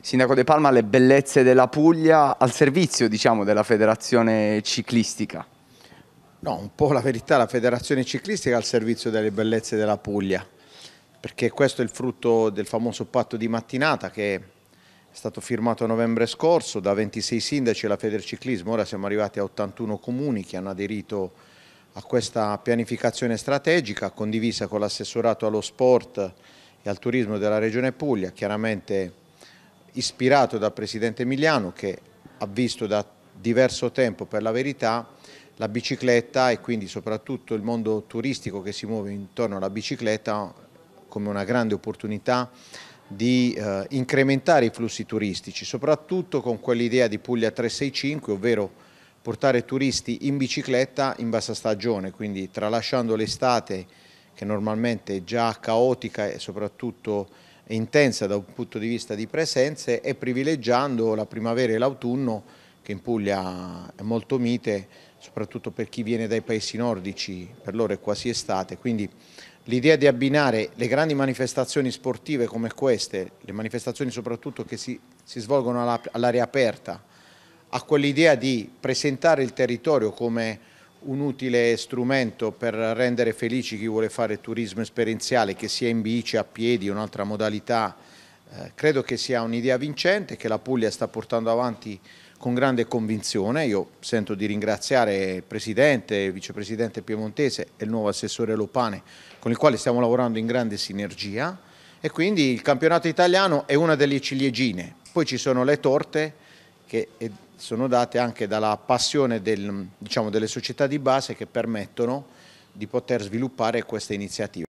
Sindaco De Palma, le bellezze della Puglia al servizio diciamo, della federazione ciclistica? No, un po' la verità, la federazione ciclistica al servizio delle bellezze della Puglia, perché questo è il frutto del famoso patto di mattinata che è stato firmato a novembre scorso da 26 sindaci e la Federciclismo, ora siamo arrivati a 81 comuni che hanno aderito a questa pianificazione strategica condivisa con l'assessorato allo sport e al turismo della Regione Puglia, chiaramente ispirato dal Presidente Emiliano che ha visto da diverso tempo per la verità la bicicletta e quindi soprattutto il mondo turistico che si muove intorno alla bicicletta come una grande opportunità di eh, incrementare i flussi turistici, soprattutto con quell'idea di Puglia 365, ovvero portare turisti in bicicletta in bassa stagione, quindi tralasciando l'estate che normalmente è già caotica e soprattutto intensa da un punto di vista di presenze e privilegiando la primavera e l'autunno che in Puglia è molto mite, soprattutto per chi viene dai paesi nordici, per loro è quasi estate, quindi l'idea di abbinare le grandi manifestazioni sportive come queste, le manifestazioni soprattutto che si, si svolgono all'aria aperta, a quell'idea di presentare il territorio come un utile strumento per rendere felici chi vuole fare turismo esperienziale, che sia in bici, a piedi, un'altra modalità. Eh, credo che sia un'idea vincente che la Puglia sta portando avanti con grande convinzione. Io sento di ringraziare il Presidente, il Vicepresidente Piemontese e il nuovo Assessore Lopane con il quale stiamo lavorando in grande sinergia e quindi il campionato italiano è una delle ciliegine. Poi ci sono le torte che sono date anche dalla passione del, diciamo, delle società di base che permettono di poter sviluppare queste iniziative.